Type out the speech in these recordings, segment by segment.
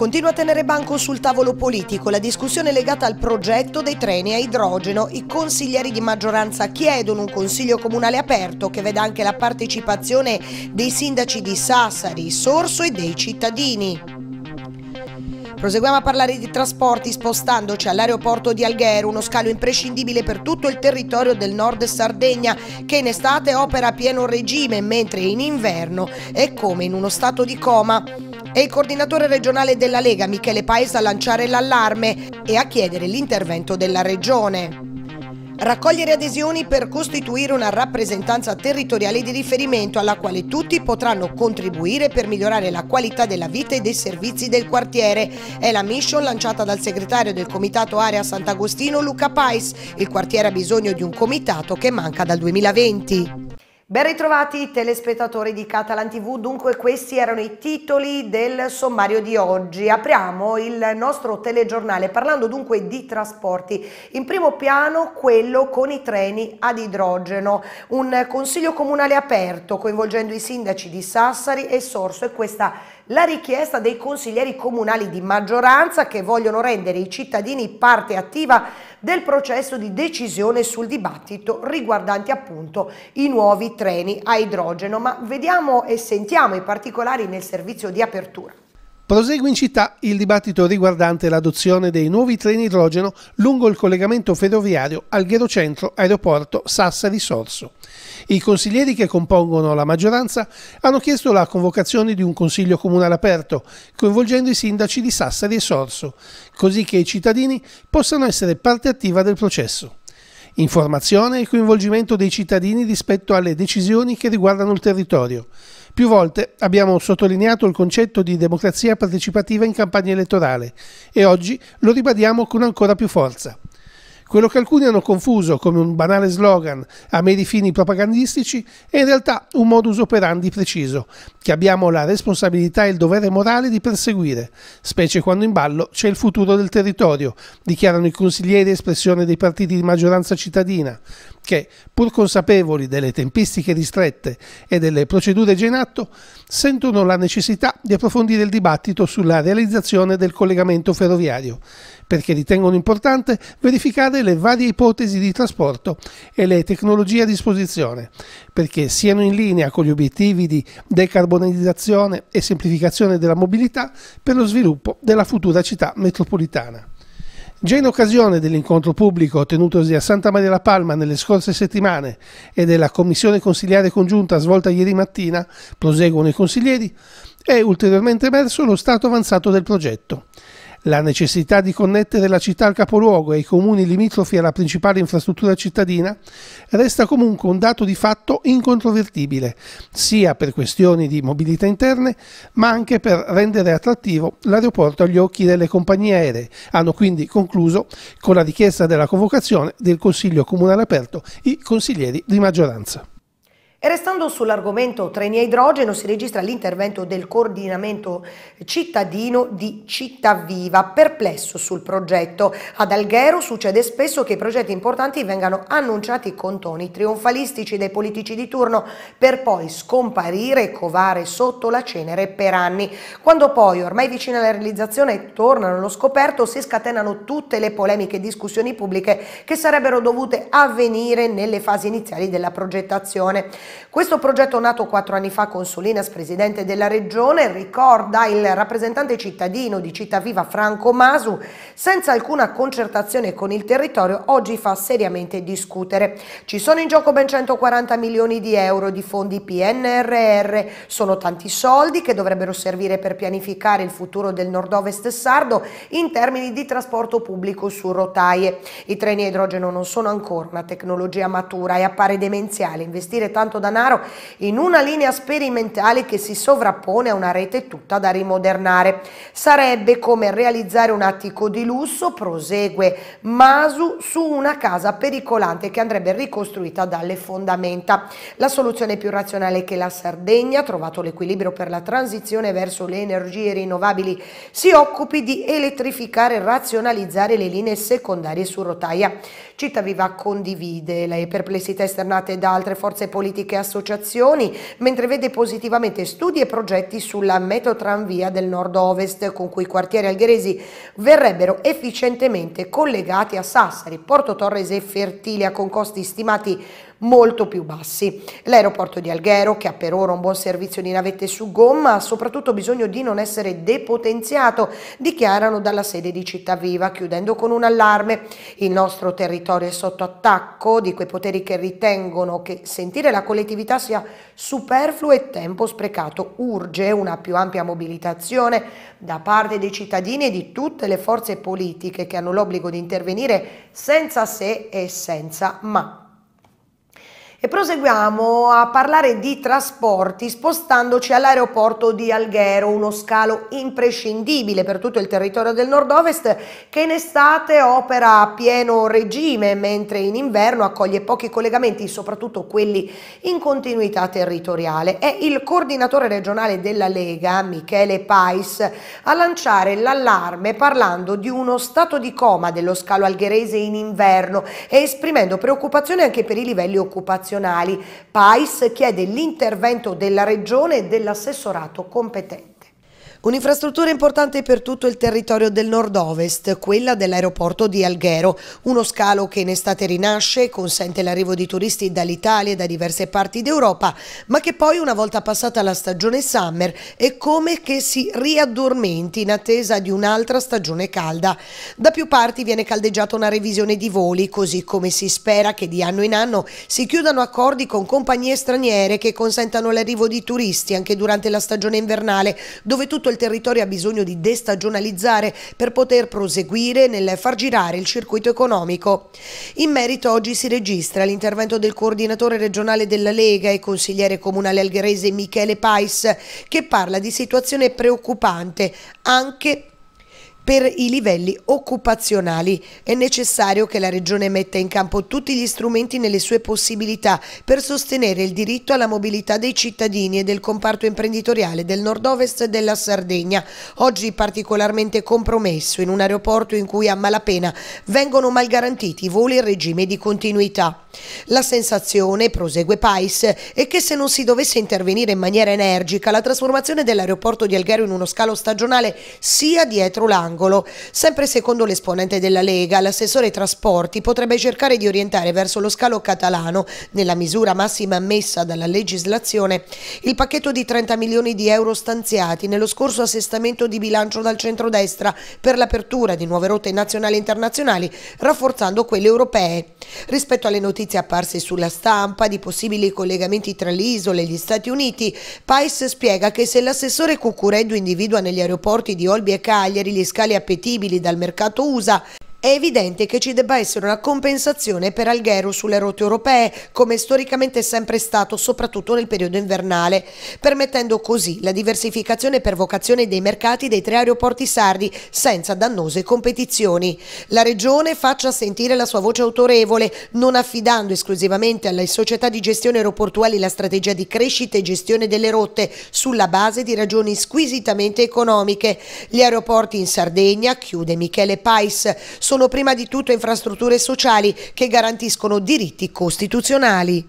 Continua a tenere banco sul tavolo politico la discussione legata al progetto dei treni a idrogeno. I consiglieri di maggioranza chiedono un consiglio comunale aperto che veda anche la partecipazione dei sindaci di Sassari, Sorso e dei cittadini. Proseguiamo a parlare di trasporti spostandoci all'aeroporto di Alghero, uno scalo imprescindibile per tutto il territorio del nord Sardegna che in estate opera a pieno regime mentre in inverno è come in uno stato di coma. È il coordinatore regionale della Lega Michele Paese a lanciare l'allarme e a chiedere l'intervento della regione. Raccogliere adesioni per costituire una rappresentanza territoriale di riferimento alla quale tutti potranno contribuire per migliorare la qualità della vita e dei servizi del quartiere. È la mission lanciata dal segretario del Comitato Area Sant'Agostino Luca Pais. Il quartiere ha bisogno di un comitato che manca dal 2020. Ben ritrovati telespettatori di Catalan TV, dunque questi erano i titoli del sommario di oggi. Apriamo il nostro telegiornale parlando dunque di trasporti. In primo piano quello con i treni ad idrogeno, un consiglio comunale aperto coinvolgendo i sindaci di Sassari e Sorso e questa è la richiesta dei consiglieri comunali di maggioranza che vogliono rendere i cittadini parte attiva del processo di decisione sul dibattito riguardante appunto i nuovi treni a idrogeno. Ma vediamo e sentiamo i particolari nel servizio di apertura. Prosegue in città il dibattito riguardante l'adozione dei nuovi treni idrogeno lungo il collegamento ferroviario Alghero Centro Aeroporto Sassari Sorso. I consiglieri che compongono la maggioranza hanno chiesto la convocazione di un consiglio comunale aperto, coinvolgendo i sindaci di Sassari e Sorso, così che i cittadini possano essere parte attiva del processo. Informazione e coinvolgimento dei cittadini rispetto alle decisioni che riguardano il territorio. Più volte abbiamo sottolineato il concetto di democrazia partecipativa in campagna elettorale e oggi lo ribadiamo con ancora più forza. Quello che alcuni hanno confuso come un banale slogan a meri fini propagandistici è in realtà un modus operandi preciso, che abbiamo la responsabilità e il dovere morale di perseguire, specie quando in ballo c'è il futuro del territorio, dichiarano i consiglieri espressione dei partiti di maggioranza cittadina, che, pur consapevoli delle tempistiche ristrette e delle procedure già in atto, sentono la necessità di approfondire il dibattito sulla realizzazione del collegamento ferroviario perché ritengono importante verificare le varie ipotesi di trasporto e le tecnologie a disposizione, perché siano in linea con gli obiettivi di decarbonizzazione e semplificazione della mobilità per lo sviluppo della futura città metropolitana. Già in occasione dell'incontro pubblico tenutosi a Santa Maria la Palma nelle scorse settimane e della commissione consiliare congiunta svolta ieri mattina, proseguono i consiglieri, è ulteriormente emerso lo stato avanzato del progetto. La necessità di connettere la città al capoluogo e i comuni limitrofi alla principale infrastruttura cittadina resta comunque un dato di fatto incontrovertibile, sia per questioni di mobilità interne, ma anche per rendere attrattivo l'aeroporto agli occhi delle compagnie aeree. Hanno quindi concluso con la richiesta della convocazione del Consiglio Comunale Aperto i consiglieri di maggioranza. E restando sull'argomento treni a idrogeno si registra l'intervento del coordinamento cittadino di Città Viva, perplesso sul progetto. Ad Alghero succede spesso che i progetti importanti vengano annunciati con toni trionfalistici dai politici di turno per poi scomparire e covare sotto la cenere per anni. Quando poi, ormai vicino alla realizzazione, tornano allo scoperto si scatenano tutte le polemiche e discussioni pubbliche che sarebbero dovute avvenire nelle fasi iniziali della progettazione. Questo progetto nato quattro anni fa con Solinas, presidente della regione, ricorda il rappresentante cittadino di Cittaviva Franco Masu, senza alcuna concertazione con il territorio, oggi fa seriamente discutere. Ci sono in gioco ben 140 milioni di euro di fondi PNRR, sono tanti soldi che dovrebbero servire per pianificare il futuro del nord-ovest sardo in termini di trasporto pubblico su rotaie. I treni a idrogeno non sono ancora una tecnologia matura e appare demenziale investire tanto Danaro in una linea sperimentale che si sovrappone a una rete tutta da rimodernare. Sarebbe come realizzare un attico di lusso, prosegue Masu, su una casa pericolante che andrebbe ricostruita dalle fondamenta. La soluzione più razionale è che la Sardegna, trovato l'equilibrio per la transizione verso le energie rinnovabili, si occupi di elettrificare e razionalizzare le linee secondarie su rotaia. Città Viva condivide le perplessità esternate da altre forze politiche pubbliche associazioni, mentre vede positivamente studi e progetti sulla metotranvia del nord-ovest, con cui i quartieri algheresi verrebbero efficientemente collegati a Sassari, Porto Torres e Fertilia, con costi stimati molto più bassi. L'aeroporto di Alghero, che ha per ora un buon servizio di navette su gomma, ha soprattutto bisogno di non essere depotenziato, dichiarano dalla sede di Città Viva, chiudendo con un allarme. Il nostro territorio è sotto attacco di quei poteri che ritengono che sentire la collettività sia superfluo e tempo sprecato. Urge una più ampia mobilitazione da parte dei cittadini e di tutte le forze politiche che hanno l'obbligo di intervenire senza se e senza ma. E proseguiamo a parlare di trasporti spostandoci all'aeroporto di Alghero, uno scalo imprescindibile per tutto il territorio del nord-ovest che in estate opera a pieno regime mentre in inverno accoglie pochi collegamenti, soprattutto quelli in continuità territoriale. È il coordinatore regionale della Lega, Michele Pais, a lanciare l'allarme parlando di uno stato di coma dello scalo algherese in inverno e esprimendo preoccupazione anche per i livelli occupazionali nazionali. Pais chiede l'intervento della Regione e dell'assessorato competente. Un'infrastruttura importante per tutto il territorio del nord-ovest, quella dell'aeroporto di Alghero, uno scalo che in estate rinasce e consente l'arrivo di turisti dall'Italia e da diverse parti d'Europa, ma che poi una volta passata la stagione summer è come che si riaddormenti in attesa di un'altra stagione calda. Da più parti viene caldeggiata una revisione di voli, così come si spera che di anno in anno si chiudano accordi con compagnie straniere che consentano l'arrivo di turisti anche durante la stagione invernale, dove tutto il territorio ha bisogno di destagionalizzare per poter proseguire nel far girare il circuito economico. In merito oggi si registra l'intervento del coordinatore regionale della Lega e consigliere comunale algherese Michele Pais che parla di situazione preoccupante anche per i livelli occupazionali. È necessario che la Regione metta in campo tutti gli strumenti nelle sue possibilità per sostenere il diritto alla mobilità dei cittadini e del comparto imprenditoriale del nord-ovest della Sardegna, oggi particolarmente compromesso in un aeroporto in cui a malapena vengono mal garantiti i voli in regime di continuità. La sensazione, prosegue Pais, è che se non si dovesse intervenire in maniera energica, la trasformazione dell'aeroporto di Alghero in uno scalo stagionale sia dietro l'angolo angolo. Sempre secondo l'esponente della Lega, l'assessore trasporti potrebbe cercare di orientare verso lo scalo catalano, nella misura massima ammessa dalla legislazione, il pacchetto di 30 milioni di euro stanziati nello scorso assestamento di bilancio dal centrodestra per l'apertura di nuove rotte nazionali e internazionali, rafforzando quelle europee. Rispetto alle notizie apparse sulla stampa di possibili collegamenti tra l'Isola e gli Stati Uniti, Pais spiega che se l'assessore Cucureddu individua negli aeroporti di Olbia e Cagliari gli scali tropicali appetibili dal mercato USA è evidente che ci debba essere una compensazione per Alghero sulle rotte europee, come storicamente è sempre stato, soprattutto nel periodo invernale, permettendo così la diversificazione per vocazione dei mercati dei tre aeroporti sardi senza dannose competizioni. La Regione faccia sentire la sua voce autorevole, non affidando esclusivamente alle società di gestione aeroportuali la strategia di crescita e gestione delle rotte sulla base di ragioni squisitamente economiche. Gli aeroporti in Sardegna, chiude Michele Pais, sono prima di tutto infrastrutture sociali che garantiscono diritti costituzionali.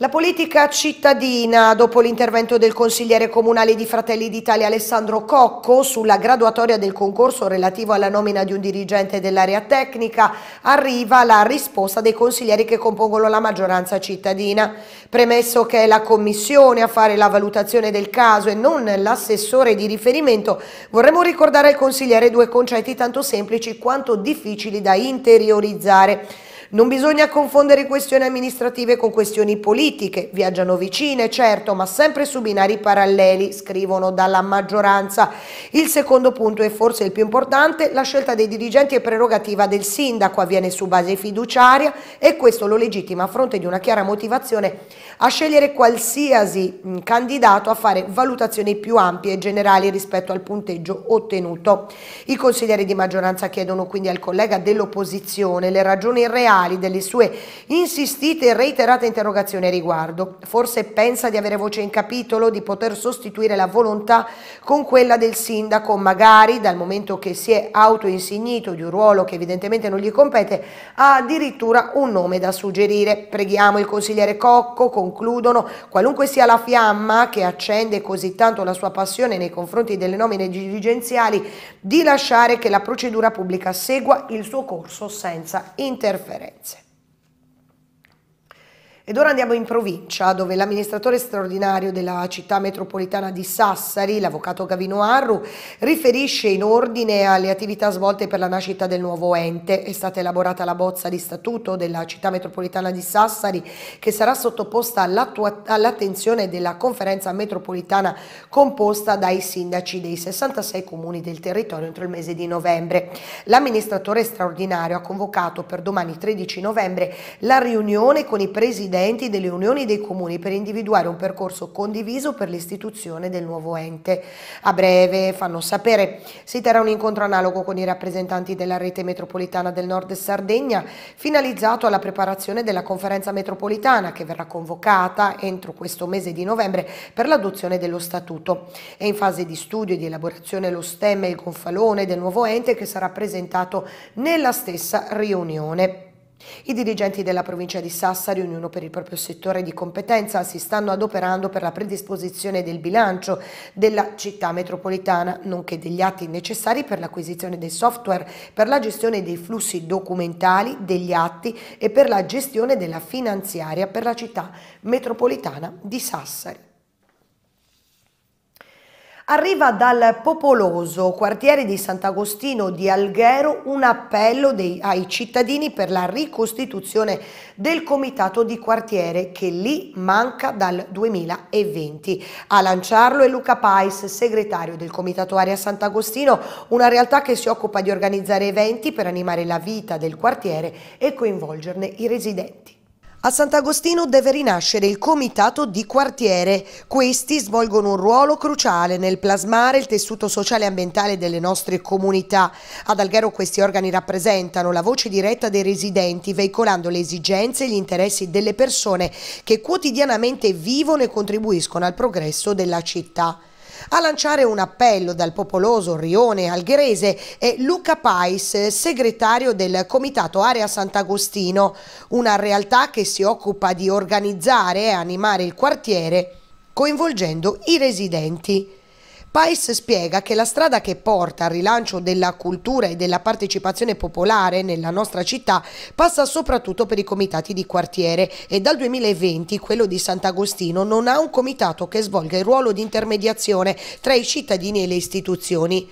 La politica cittadina, dopo l'intervento del consigliere comunale di Fratelli d'Italia Alessandro Cocco sulla graduatoria del concorso relativo alla nomina di un dirigente dell'area tecnica, arriva la risposta dei consiglieri che compongono la maggioranza cittadina. Premesso che è la commissione a fare la valutazione del caso e non l'assessore di riferimento, vorremmo ricordare al consigliere due concetti tanto semplici quanto difficili da interiorizzare non bisogna confondere questioni amministrative con questioni politiche, viaggiano vicine certo ma sempre su binari paralleli, scrivono dalla maggioranza. Il secondo punto e forse il più importante, la scelta dei dirigenti è prerogativa del sindaco, avviene su base fiduciaria e questo lo legittima a fronte di una chiara motivazione a scegliere qualsiasi candidato a fare valutazioni più ampie e generali rispetto al punteggio ottenuto. I consiglieri di maggioranza chiedono quindi al collega dell'opposizione le ragioni reali vocali delle sue insistite e reiterate interrogazioni a riguardo. Forse pensa di avere voce in capitolo, di poter sostituire la volontà con quella del sindaco, magari dal momento che si è autoinsignito di un ruolo che evidentemente non gli compete, ha addirittura un nome da suggerire. Preghiamo il consigliere Cocco, concludono, qualunque sia la fiamma che accende così tanto la sua passione nei confronti delle nomine dirigenziali, di lasciare che la procedura pubblica segua il suo corso senza interferenze. вважається. Ed ora andiamo in provincia, dove l'amministratore straordinario della città metropolitana di Sassari, l'avvocato Gavino Arru, riferisce in ordine alle attività svolte per la nascita del nuovo ente. È stata elaborata la bozza di statuto della città metropolitana di Sassari, che sarà sottoposta all'attenzione della conferenza metropolitana composta dai sindaci dei 66 comuni del territorio entro il mese di novembre. L'amministratore straordinario ha convocato per domani 13 novembre la riunione con i presidenti enti e delle unioni dei comuni per individuare un percorso condiviso per l'istituzione del nuovo ente. A breve, fanno sapere, si terrà un incontro analogo con i rappresentanti della rete metropolitana del Nord Sardegna, finalizzato alla preparazione della conferenza metropolitana che verrà convocata entro questo mese di novembre per l'adozione dello statuto. È in fase di studio e di elaborazione lo stemma e il gonfalone del nuovo ente che sarà presentato nella stessa riunione. I dirigenti della provincia di Sassari, ognuno per il proprio settore di competenza, si stanno adoperando per la predisposizione del bilancio della città metropolitana, nonché degli atti necessari per l'acquisizione dei software, per la gestione dei flussi documentali, degli atti e per la gestione della finanziaria per la città metropolitana di Sassari. Arriva dal popoloso quartiere di Sant'Agostino di Alghero un appello dei, ai cittadini per la ricostituzione del comitato di quartiere che lì manca dal 2020. A lanciarlo è Luca Pais, segretario del comitato Aria Sant'Agostino, una realtà che si occupa di organizzare eventi per animare la vita del quartiere e coinvolgerne i residenti. A Sant'Agostino deve rinascere il comitato di quartiere. Questi svolgono un ruolo cruciale nel plasmare il tessuto sociale e ambientale delle nostre comunità. Ad Alghero questi organi rappresentano la voce diretta dei residenti, veicolando le esigenze e gli interessi delle persone che quotidianamente vivono e contribuiscono al progresso della città. A lanciare un appello dal popoloso rione algherese è Luca Pais, segretario del Comitato Area Sant'Agostino, una realtà che si occupa di organizzare e animare il quartiere coinvolgendo i residenti. Pais spiega che la strada che porta al rilancio della cultura e della partecipazione popolare nella nostra città passa soprattutto per i comitati di quartiere e dal 2020 quello di Sant'Agostino non ha un comitato che svolga il ruolo di intermediazione tra i cittadini e le istituzioni.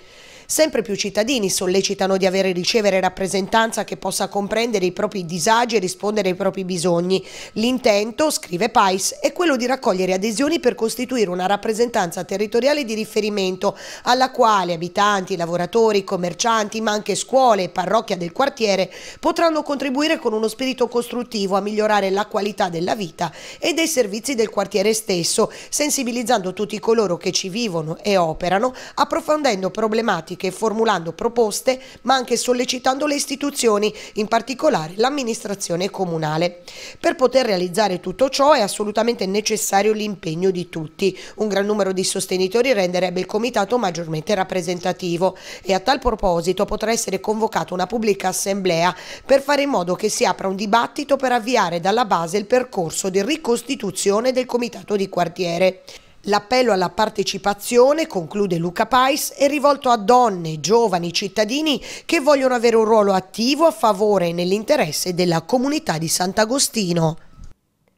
Sempre più cittadini sollecitano di avere e ricevere rappresentanza che possa comprendere i propri disagi e rispondere ai propri bisogni. L'intento, scrive Pais, è quello di raccogliere adesioni per costituire una rappresentanza territoriale di riferimento alla quale abitanti, lavoratori, commercianti, ma anche scuole e parrocchia del quartiere potranno contribuire con uno spirito costruttivo a migliorare la qualità della vita e dei servizi del quartiere stesso, sensibilizzando tutti coloro che ci vivono e operano, approfondendo problematiche politiche, formulando proposte ma anche sollecitando le istituzioni, in particolare l'amministrazione comunale. Per poter realizzare tutto ciò è assolutamente necessario l'impegno di tutti. Un gran numero di sostenitori renderebbe il comitato maggiormente rappresentativo e a tal proposito potrà essere convocata una pubblica assemblea per fare in modo che si apra un dibattito per avviare dalla base il percorso di ricostituzione del comitato di quartiere. L'appello alla partecipazione, conclude Luca Pais, è rivolto a donne, giovani, cittadini che vogliono avere un ruolo attivo a favore e nell'interesse della comunità di Sant'Agostino.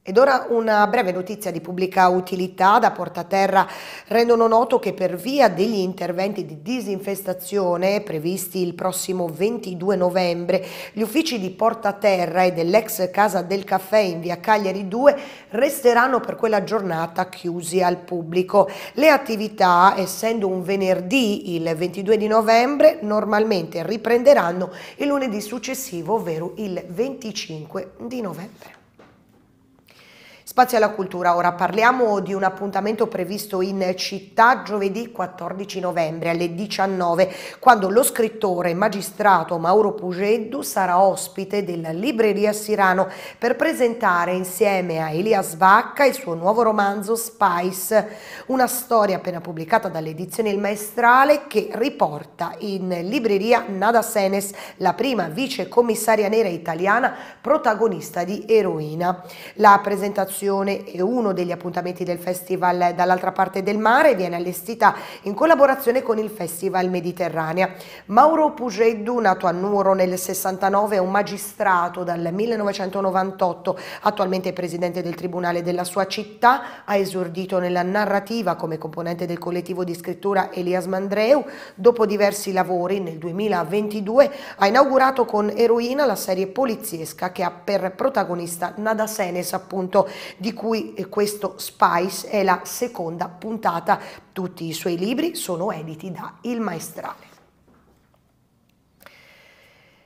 Ed ora una breve notizia di pubblica utilità da Porta Terra rendono noto che per via degli interventi di disinfestazione previsti il prossimo 22 novembre, gli uffici di Porta Terra e dell'ex Casa del Caffè in via Cagliari 2 resteranno per quella giornata chiusi al pubblico. Le attività, essendo un venerdì il 22 di novembre, normalmente riprenderanno il lunedì successivo, ovvero il 25 di novembre. Spazio alla cultura, ora parliamo di un appuntamento previsto in città giovedì 14 novembre alle 19, quando lo scrittore magistrato Mauro Pugeddu sarà ospite della Libreria Sirano per presentare insieme a Elias Vacca il suo nuovo romanzo Spice, una storia appena pubblicata dall'edizione Il Maestrale che riporta in libreria Nada Senes, la prima vice commissaria nera italiana protagonista di Eroina. La presentazione manifestazione e uno degli appuntamenti del festival dall'altra parte del mare viene allestita in collaborazione con il Festival Mediterranea. Mauro Pugeddu, nato a Nuoro nel 69, è un magistrato dal 1998, attualmente presidente del Tribunale della sua città, ha esordito nella narrativa come componente del collettivo di scrittura Elias Mandreu, dopo diversi lavori nel 2022 ha inaugurato con Eroina la serie poliziesca che ha per protagonista Nada Senes appunto di cui eh, questo Spice è la seconda puntata. Tutti i suoi libri sono editi da Il Maestrale.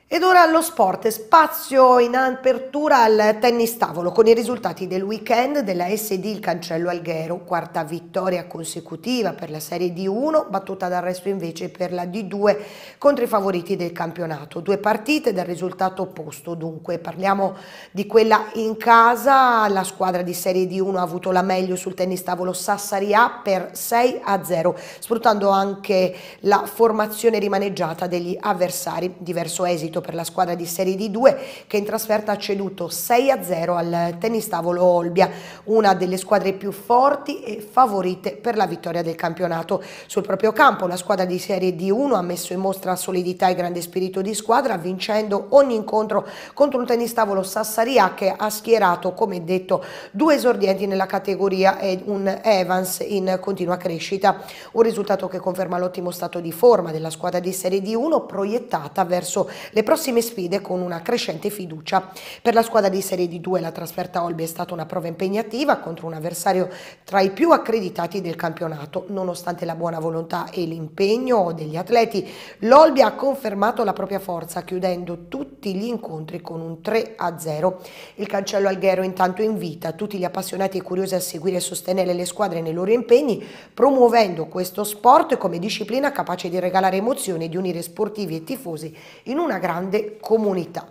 Ed ora allo sport, spazio in apertura al tennis tavolo con i risultati del weekend della SD il Cancello Alghero, quarta vittoria consecutiva per la serie D1, battuta d'arresto invece per la D2 contro i favoriti del campionato. Due partite dal risultato opposto dunque, parliamo di quella in casa, la squadra di serie D1 ha avuto la meglio sul tennis tavolo Sassari A per 6 a 0, sfruttando anche la formazione rimaneggiata degli avversari, diverso esito merito per la squadra di Serie D2 che in trasferta ha ceduto 6-0 al tennis tavolo Olbia, una delle squadre più forti e favorite per la vittoria del campionato. Sul proprio campo la squadra di Serie D1 ha messo in mostra solidità e grande spirito di squadra vincendo ogni incontro contro un tennis tavolo Sassaria che ha schierato, come detto, due esordienti nella categoria e un Evans in continua crescita. Un risultato che conferma l'ottimo stato di forma della squadra di Serie D1 proiettata verso le prossime sfide con una crescente fiducia. Per la squadra di Serie D2 la trasferta a Olbi è stata una prova impegnativa contro un avversario tra i più accreditati del campionato. Nonostante la buona volontà e l'impegno degli atleti, l'Olbi ha confermato la propria forza chiudendo tutti gli incontri con un 3-0. Il cancello Alghero intanto invita tutti gli appassionati e curiosi a seguire e sostenere le squadre nei loro impegni, promuovendo questo sport come disciplina capace di regalare emozioni e di unire sportivi e tifosi in una grande grande comunità.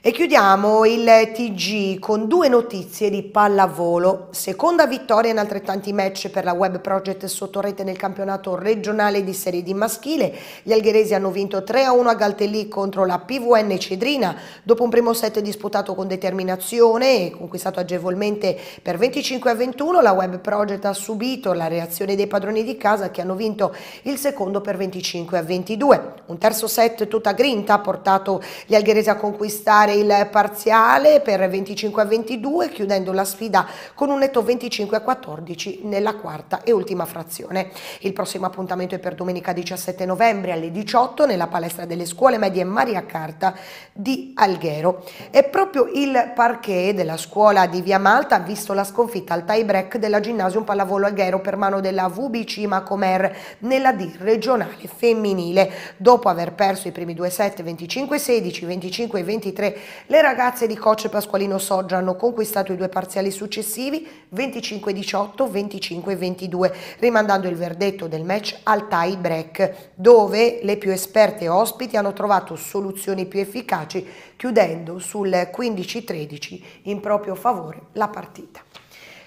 E chiudiamo il TG con due notizie di pallavolo. Seconda vittoria in altrettanti match per la Web Project sottorete nel campionato regionale di Serie D maschile. Gli algheresi hanno vinto 3-1 a Galtellì contro la PVN Cedrina dopo un primo set disputato con determinazione e conquistato agevolmente per 25-21. La Web Project ha subito la reazione dei padroni di casa che hanno vinto il secondo per 25-22. Un terzo set tutta grinta ha portato gli algheresi a conquistare il parziale per 25 a 22 chiudendo la sfida con un netto 25 a 14 nella quarta e ultima frazione. Il prossimo appuntamento è per domenica 17 novembre alle 18 nella palestra delle scuole medie Maria Carta di Alghero. E proprio il parquet della scuola di Via Malta ha visto la sconfitta al tie break della Ginnasium Pallavolo Alghero per mano della VBC Macomer nella D regionale femminile. Dopo aver perso i primi due set 25-16, 25-23 le ragazze di coach Pasqualino Soggia hanno conquistato i due parziali successivi 25-18, 25-22, rimandando il verdetto del match al tie break, dove le più esperte ospiti hanno trovato soluzioni più efficaci, chiudendo sul 15-13 in proprio favore la partita.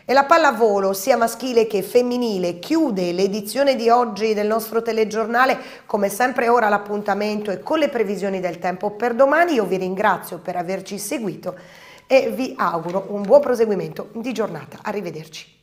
E la pallavolo, sia maschile che femminile, chiude l'edizione di oggi del nostro telegiornale. Come sempre ora l'appuntamento è con le previsioni del tempo per domani. Io vi ringrazio per averci seguito e vi auguro un buon proseguimento di giornata. Arrivederci.